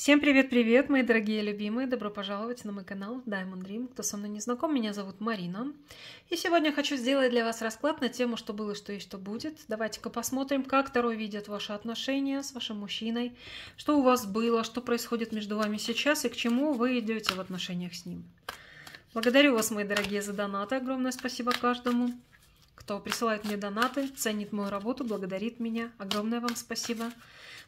Всем привет-привет, мои дорогие любимые! Добро пожаловать на мой канал Diamond Dream. Кто со мной не знаком, меня зовут Марина. И сегодня хочу сделать для вас расклад на тему «Что было, что есть, что будет». Давайте-ка посмотрим, как второй видит ваши отношения с вашим мужчиной, что у вас было, что происходит между вами сейчас и к чему вы идете в отношениях с ним. Благодарю вас, мои дорогие, за донаты. Огромное спасибо каждому, кто присылает мне донаты, ценит мою работу, благодарит меня. Огромное вам спасибо. Спасибо.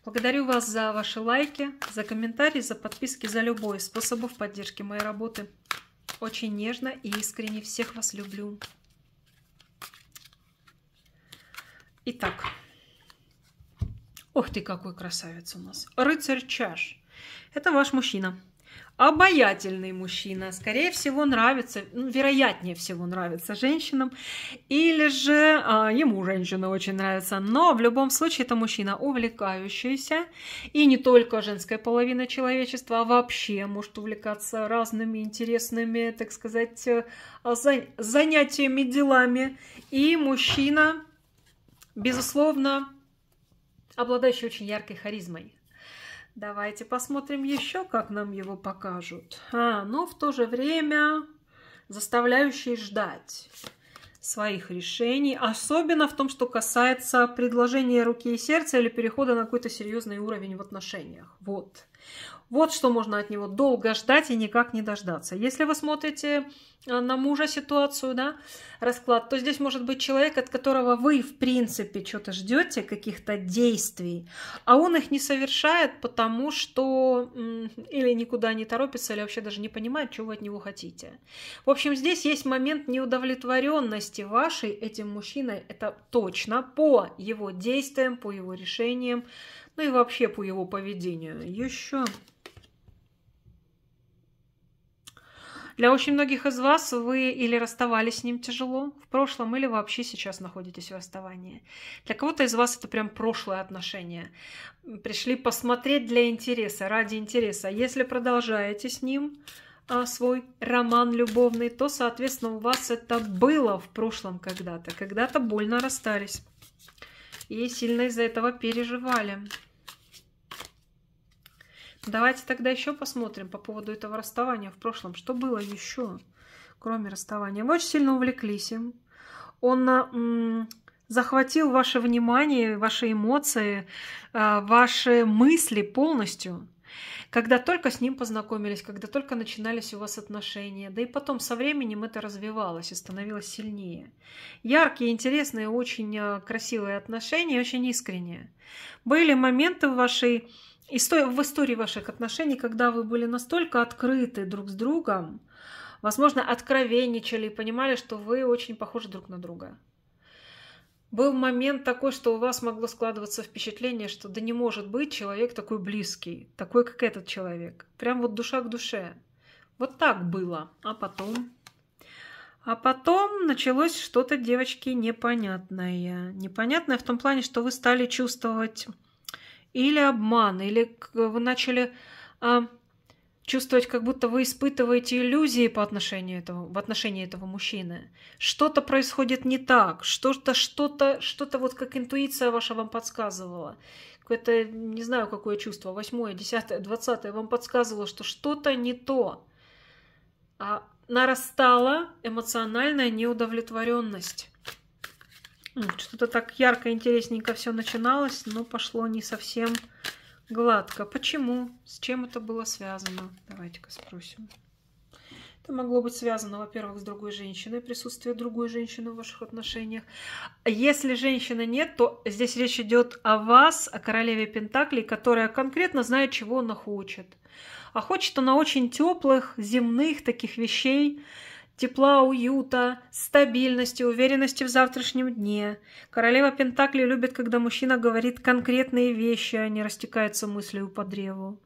Благодарю вас за ваши лайки, за комментарии, за подписки, за любой из способов поддержки моей работы. Очень нежно и искренне всех вас люблю. Итак. Ох ты, какой красавец у нас. Рыцарь чаш. Это ваш мужчина обаятельный мужчина, скорее всего, нравится, ну, вероятнее всего нравится женщинам, или же а, ему женщина очень нравится, но в любом случае это мужчина увлекающийся, и не только женская половина человечества, а вообще может увлекаться разными интересными, так сказать, э, занятиями, делами, и мужчина, безусловно, обладающий очень яркой харизмой, Давайте посмотрим еще, как нам его покажут. А, но в то же время заставляющий ждать своих решений, особенно в том, что касается предложения руки и сердца или перехода на какой-то серьезный уровень в отношениях. Вот. Вот что можно от него долго ждать и никак не дождаться. Если вы смотрите э, на мужа ситуацию, да, расклад, то здесь может быть человек, от которого вы, в принципе, что-то ждете, каких-то действий, а он их не совершает, потому что или никуда не торопится, или вообще даже не понимает, чего вы от него хотите. В общем, здесь есть момент неудовлетворенности вашей этим мужчиной, это точно, по его действиям, по его решениям, да ну и вообще по его поведению. Еще. Для очень многих из вас вы или расставались с ним тяжело в прошлом, или вообще сейчас находитесь в расставании. Для кого-то из вас это прям прошлое отношение. Пришли посмотреть для интереса, ради интереса. А если продолжаете с ним а, свой роман любовный, то, соответственно, у вас это было в прошлом когда-то. Когда-то больно расстались. И сильно из-за этого переживали. Давайте тогда еще посмотрим по поводу этого расставания в прошлом. Что было еще, кроме расставания? Вы очень сильно увлеклись им. Он а, захватил ваше внимание, ваши эмоции, а, ваши мысли полностью. Когда только с ним познакомились, когда только начинались у вас отношения, да и потом со временем это развивалось и становилось сильнее. Яркие, интересные, очень а, красивые отношения, очень искренние. Были моменты в вашей история, в истории ваших отношений, когда вы были настолько открыты друг с другом, возможно, откровенничали и понимали, что вы очень похожи друг на друга. Был момент такой, что у вас могло складываться впечатление, что да не может быть человек такой близкий, такой, как этот человек. Прям вот душа к душе. Вот так было. А потом... А потом началось что-то, девочки, непонятное. Непонятное в том плане, что вы стали чувствовать или обман, или вы начали а, чувствовать, как будто вы испытываете иллюзии по отношению этого, в отношении этого мужчины. Что-то происходит не так, что-то, что-то, что-то вот как интуиция ваша вам подсказывала. Какое-то, не знаю, какое чувство, восьмое, десятое, двадцатое вам подсказывало, что что-то не то. А нарастала эмоциональная неудовлетворенность. Что-то так ярко, интересненько все начиналось, но пошло не совсем гладко. Почему? С чем это было связано? Давайте-ка спросим. Это могло быть связано, во-первых, с другой женщиной, присутствие другой женщины в ваших отношениях. Если женщины нет, то здесь речь идет о вас, о королеве Пентаклей, которая конкретно знает, чего она хочет. А хочет она очень теплых, земных таких вещей, тепла, уюта, стабильности, уверенности в завтрашнем дне. Королева Пентакли любит, когда мужчина говорит конкретные вещи, а не растекается мыслью по древу.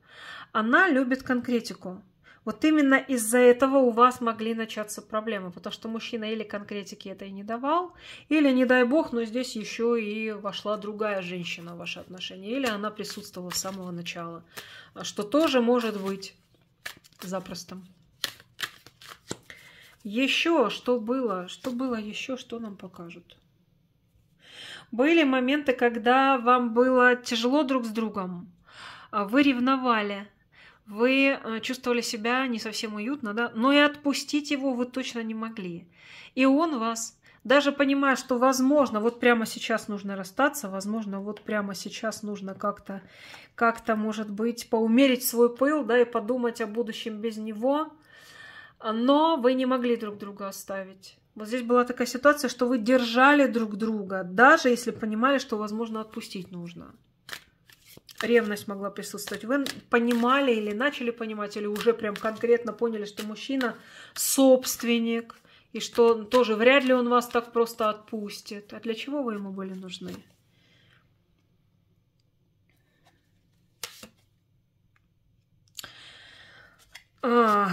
Она любит конкретику. Вот именно из-за этого у вас могли начаться проблемы, потому что мужчина или конкретики это и не давал, или, не дай бог, но здесь еще и вошла другая женщина в ваши отношения, или она присутствовала с самого начала, что тоже может быть запросто. Еще что было? Что было еще? Что нам покажут? Были моменты, когда вам было тяжело друг с другом, а, вы ревновали, вы а, чувствовали себя не совсем уютно, да? но и отпустить его вы точно не могли. И он вас, даже понимая, что возможно, вот прямо сейчас нужно расстаться, возможно, вот прямо сейчас нужно как-то, как-то, может быть, поумерить свой пыл, да, и подумать о будущем без него, но вы не могли друг друга оставить. Вот здесь была такая ситуация, что вы держали друг друга, даже если понимали, что, возможно, отпустить нужно. Ревность могла присутствовать. Вы понимали или начали понимать, или уже прям конкретно поняли, что мужчина собственник, и что тоже вряд ли он вас так просто отпустит. А для чего вы ему были нужны? А,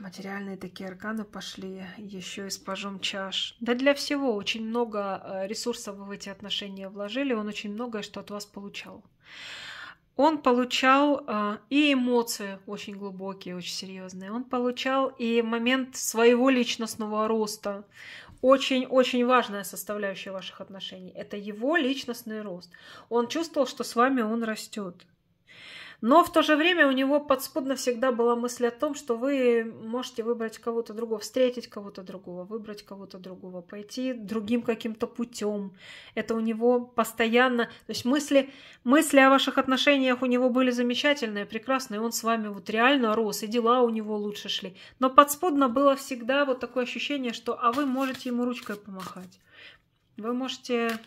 материальные такие арканы пошли, еще и с пажом чаш. Да для всего очень много э, ресурсов вы в эти отношения вложили, он очень многое что от вас получал. Он получал э, и эмоции очень глубокие, очень серьезные. Он получал и момент своего личностного роста. Очень-очень важная составляющая ваших отношений. Это его личностный рост. Он чувствовал, что с вами он растет. Но в то же время у него подспудно всегда была мысль о том, что вы можете выбрать кого-то другого, встретить кого-то другого, выбрать кого-то другого, пойти другим каким-то путем. Это у него постоянно... То есть мысли, мысли о ваших отношениях у него были замечательные, прекрасные. Он с вами вот реально рос, и дела у него лучше шли. Но подспудно было всегда вот такое ощущение, что а вы можете ему ручкой помахать. Вы можете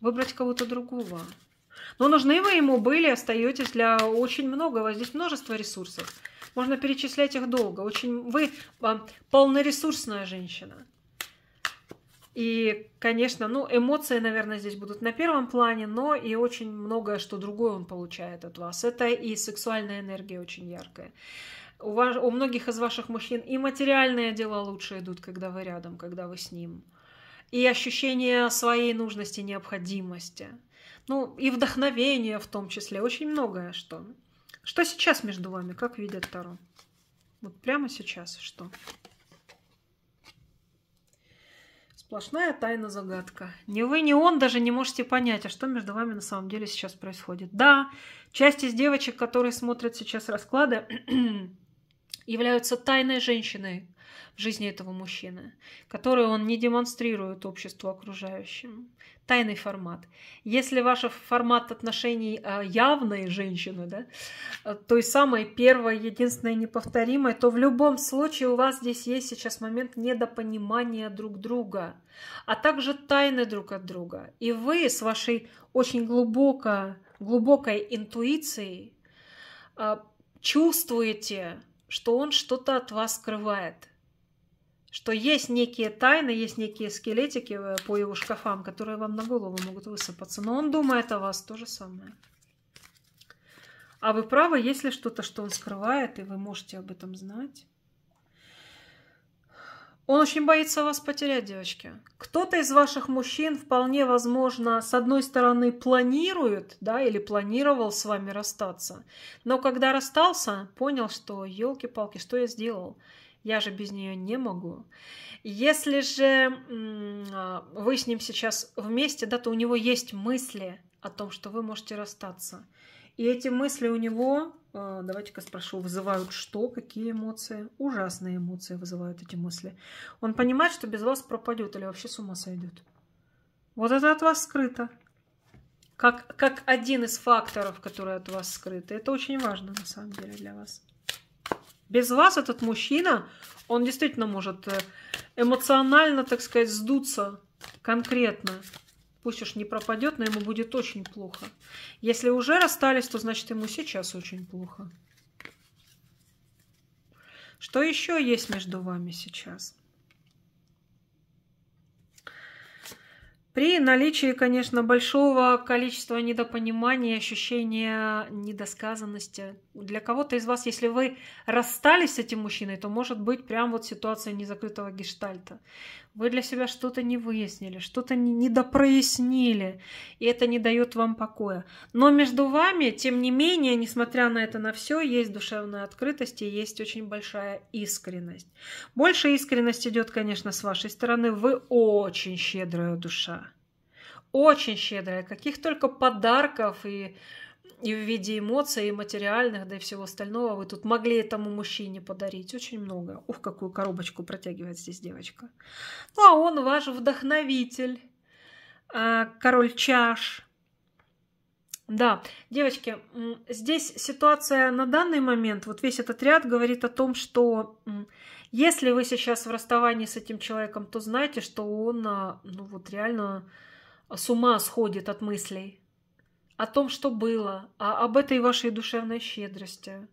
выбрать кого-то другого. Но нужны вы ему были, остаетесь для очень многого. Здесь множество ресурсов. Можно перечислять их долго. Очень вы полноресурсная женщина. И, конечно, ну, эмоции, наверное, здесь будут на первом плане, но и очень многое, что другое он получает от вас. Это и сексуальная энергия очень яркая. У, вас, у многих из ваших мужчин и материальные дела лучше идут, когда вы рядом, когда вы с ним. И ощущение своей нужности, необходимости – ну и вдохновение в том числе, очень многое что. Что сейчас между вами, как видят Таро? Вот прямо сейчас что? Сплошная тайна-загадка. Ни вы, ни он даже не можете понять, а что между вами на самом деле сейчас происходит. Да, часть из девочек, которые смотрят сейчас расклады, являются тайной женщиной, в жизни этого мужчины, которые он не демонстрирует обществу окружающим. Тайный формат. Если ваш формат отношений а, явной женщины, да, а, той самой первой, единственной, неповторимой, то в любом случае у вас здесь есть сейчас момент недопонимания друг друга, а также тайны друг от друга. И вы с вашей очень глубоко, глубокой интуицией а, чувствуете, что он что-то от вас скрывает – что есть некие тайны, есть некие скелетики э, по его шкафам, которые вам на голову могут высыпаться. Но он думает о вас то же самое. А вы правы, если что-то, что он скрывает, и вы можете об этом знать. Он очень боится вас потерять, девочки. Кто-то из ваших мужчин вполне возможно, с одной стороны, планирует, да, или планировал с вами расстаться. Но когда расстался, понял, что елки-палки, что я сделал? Я же без нее не могу. Если же а, вы с ним сейчас вместе, да, то у него есть мысли о том, что вы можете расстаться. И эти мысли у него, а, давайте-ка спрошу, вызывают что? Какие эмоции? Ужасные эмоции вызывают эти мысли. Он понимает, что без вас пропадет или вообще с ума сойдет. Вот это от вас скрыто. Как, как один из факторов, который от вас скрыт. Это очень важно на самом деле для вас. Без вас этот мужчина, он действительно может э, эмоционально, так сказать, сдуться конкретно. Пусть уж не пропадет, но ему будет очень плохо. Если уже расстались, то значит ему сейчас очень плохо. Что еще есть между вами сейчас? При наличии, конечно, большого количества недопонимания, ощущения недосказанности. Для кого-то из вас, если вы расстались с этим мужчиной, то может быть прям вот ситуация незакрытого гештальта. Вы для себя что-то не выяснили, что-то не допрояснили, и это не дает вам покоя. Но между вами, тем не менее, несмотря на это на все, есть душевная открытость и есть очень большая искренность. Больше искренность идет, конечно, с вашей стороны. Вы очень щедрая душа. Очень щедрая. Каких только подарков и и в виде эмоций, и материальных, да и всего остального вы тут могли этому мужчине подарить. Очень много. Ух, какую коробочку протягивает здесь девочка. Ну, а он ваш вдохновитель, а, король чаш. Да, девочки, здесь ситуация на данный момент, вот весь этот ряд говорит о том, что если вы сейчас в расставании с этим человеком, то знайте, что он, а, ну вот реально с ума сходит от мыслей, о том, что было, а об этой вашей душевной щедрости,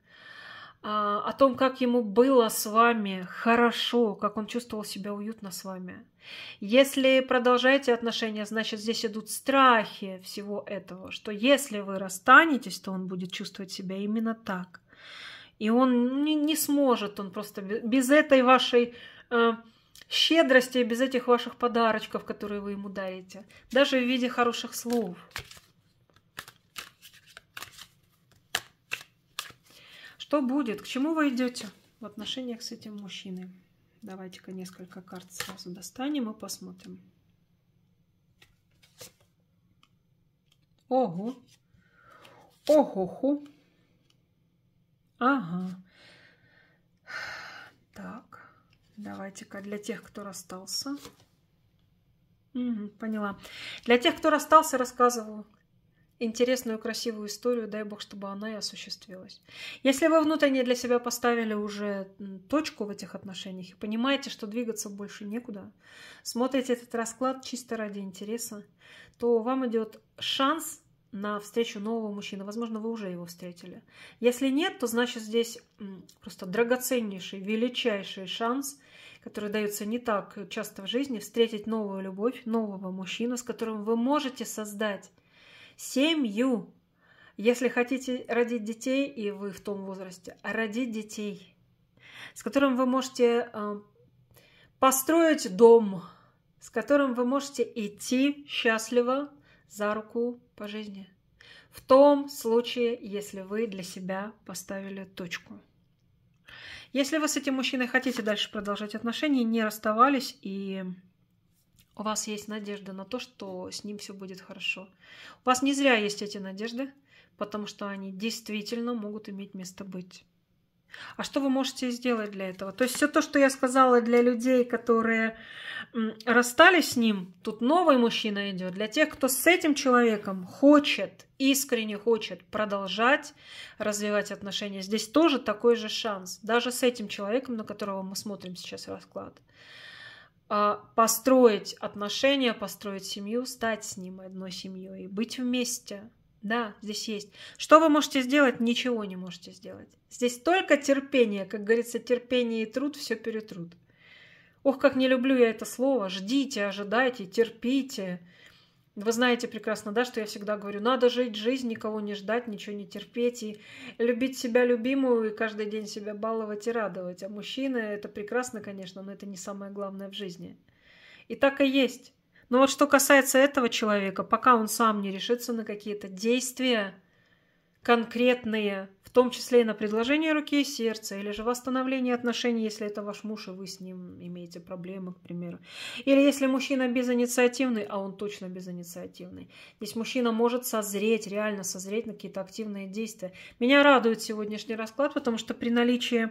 о, а, о том, как ему было с вами хорошо, как он чувствовал себя уютно с вами. Если продолжаете отношения, значит, здесь идут страхи всего этого, что если вы расстанетесь, то он будет чувствовать себя именно так. И он не, не сможет, он просто без, этой вашей... Э, щедрости без этих ваших подарочков, которые вы ему дарите, даже в виде хороших слов. Что будет? К чему вы идете в отношениях с этим мужчиной? Давайте-ка несколько карт сразу достанем и посмотрим. Ого! Ого-ху! Ага. Так, давайте-ка для тех, кто расстался. Угу, поняла. Для тех, кто расстался, рассказываю интересную, красивую историю, дай бог, чтобы она и осуществилась. Если вы внутренне для себя поставили уже точку в этих отношениях и понимаете, что двигаться больше некуда, смотрите этот расклад чисто ради интереса, то вам идет шанс на встречу нового мужчины. Возможно, вы уже его встретили. Если нет, то значит здесь просто драгоценнейший, величайший шанс, который дается не так часто в жизни, встретить новую любовь, нового мужчину, с которым вы можете создать семью. Если хотите родить детей, и вы в том возрасте, родить детей, с которым вы можете э, построить дом, с которым вы можете идти счастливо за руку по жизни. В том случае, если вы для себя поставили точку. Если вы с этим мужчиной хотите дальше продолжать отношения, не расставались и у вас есть надежда на то, что с ним все будет хорошо. У вас не зря есть эти надежды, потому что они действительно могут иметь место быть. А что вы можете сделать для этого? То есть все то, что я сказала для людей, которые расстались с ним, тут новый мужчина идет. Для тех, кто с этим человеком хочет, искренне хочет продолжать развивать отношения, здесь тоже такой же шанс. Даже с этим человеком, на которого мы смотрим сейчас расклад. А, построить отношения, построить семью, стать с ним одной семьей, быть вместе. Да, здесь есть. Что вы можете сделать? Ничего не можете сделать. Здесь только терпение, как говорится, терпение и труд все перетрут. Ох, как не люблю я это слово. Ждите, ожидайте, терпите. Вы знаете прекрасно, да, что я всегда говорю, надо жить жизнь, никого не ждать, ничего не терпеть и любить себя любимую и каждый день себя баловать и радовать. А мужчины — это прекрасно, конечно, но это не самое главное в жизни. И так и есть. Но вот что касается этого человека, пока он сам не решится на какие-то действия конкретные, в том числе и на предложение руки и сердца, или же восстановление отношений, если это ваш муж, и вы с ним имеете проблемы, к примеру. Или если мужчина безинициативный, а он точно безинициативный. Здесь мужчина может созреть, реально созреть на какие-то активные действия. Меня радует сегодняшний расклад, потому что при наличии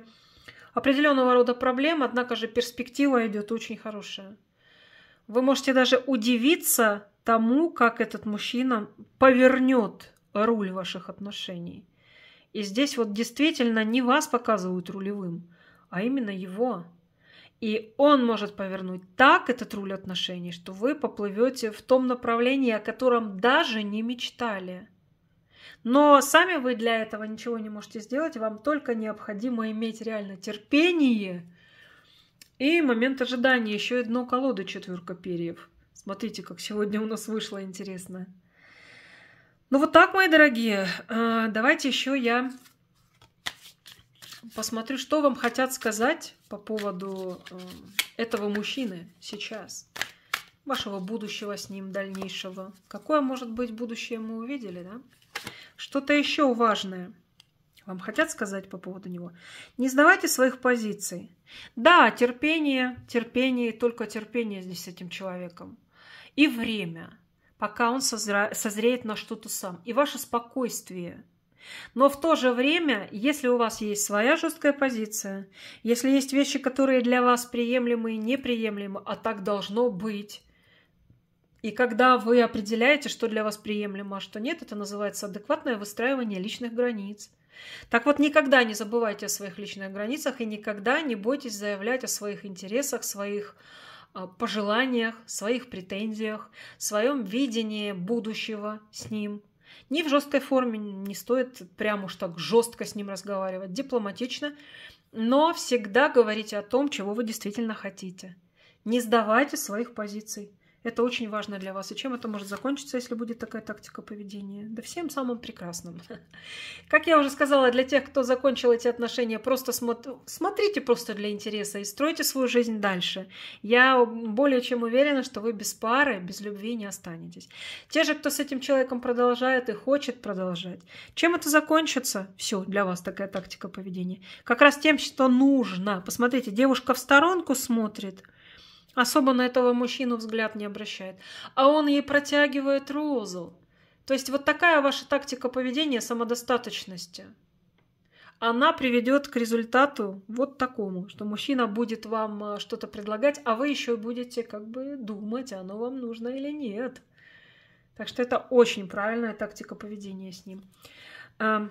определенного рода проблем, однако же перспектива идет очень хорошая. Вы можете даже удивиться тому, как этот мужчина повернет руль ваших отношений. И здесь вот действительно не вас показывают рулевым, а именно его. И он может повернуть так этот руль отношений, что вы поплывете в том направлении, о котором даже не мечтали. Но сами вы для этого ничего не можете сделать, вам только необходимо иметь реально терпение и момент ожидания. Еще и дно колоды четверка перьев. Смотрите, как сегодня у нас вышло интересно. Ну вот так, мои дорогие. А, давайте еще я посмотрю, что вам хотят сказать по поводу э, этого мужчины сейчас. Вашего будущего с ним, дальнейшего. Какое может быть будущее мы увидели, да? Что-то еще важное вам хотят сказать по поводу него. Не сдавайте своих позиций. Да, терпение, терпение, только терпение здесь с этим человеком. И время – пока он созреет на что-то сам. И ваше спокойствие. Но в то же время, если у вас есть своя жесткая позиция, если есть вещи, которые для вас приемлемы и неприемлемы, а так должно быть, и когда вы определяете, что для вас приемлемо, а что нет, это называется адекватное выстраивание личных границ. Так вот, никогда не забывайте о своих личных границах и никогда не бойтесь заявлять о своих интересах, своих э, Э, пожеланиях, своих претензиях, своем видении будущего с ним. Не в жесткой форме, не стоит прямо уж так жестко с ним разговаривать, дипломатично, но всегда говорите о том, чего вы действительно хотите. Не сдавайте своих позиций. Это очень важно для вас. И чем это может закончиться, если будет такая тактика поведения? Да всем самым прекрасным. Как я уже сказала, для тех, кто закончил эти отношения, просто смотрите просто для интереса и стройте свою жизнь дальше. Я более чем уверена, что вы без пары, без любви не останетесь. Те же, кто с этим человеком продолжает и хочет продолжать. Чем это закончится? Все, для вас такая тактика поведения. Как раз тем, что нужно. Посмотрите, девушка в сторонку смотрит – Особо на этого мужчину взгляд не обращает. А он ей протягивает розу. То есть вот такая ваша тактика поведения самодостаточности. Она приведет к результату вот такому, что мужчина будет вам э, что-то предлагать, а вы еще будете как бы думать, оно вам нужно или нет. Так что это очень правильная тактика поведения с ним. Эм,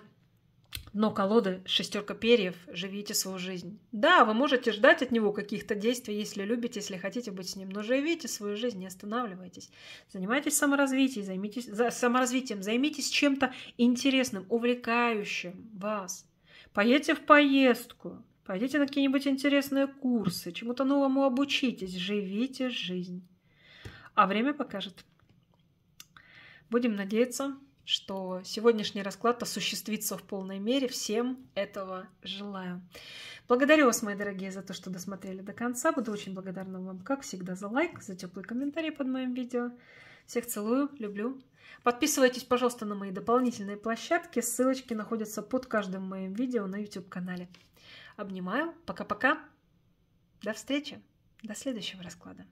но колоды, шестерка перьев, живите свою жизнь. Да, вы можете ждать от него каких-то действий, если любите, если хотите быть с ним, но живите свою жизнь, не останавливайтесь. Занимайтесь саморазвитием, займитесь, за, саморазвитием, займитесь чем-то интересным, увлекающим вас. Поедьте в поездку, пойдите на какие-нибудь интересные курсы, чему-то новому обучитесь, живите жизнь. А время покажет. Будем надеяться, что сегодняшний расклад осуществится в полной мере. Всем этого желаю. Благодарю вас, мои дорогие, за то, что досмотрели до конца. Буду очень благодарна вам, как всегда, за лайк, за теплый комментарий под моим видео. Всех целую, люблю. Подписывайтесь, пожалуйста, на мои дополнительные площадки. Ссылочки находятся под каждым моим видео на YouTube-канале. Обнимаю. Пока-пока. До встречи. До следующего расклада.